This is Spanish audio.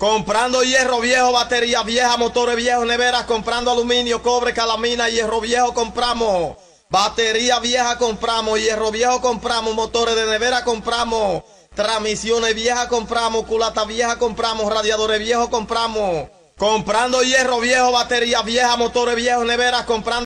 Comprando hierro viejo, batería, vieja, motores viejos, neveras, comprando aluminio, cobre, calamina, hierro viejo compramos. Batería vieja compramos, hierro viejo compramos, motores de nevera compramos, transmisiones viejas compramos, culata vieja compramos, radiadores viejos compramos. Comprando hierro viejo, batería, vieja, motores viejos, neveras comprando.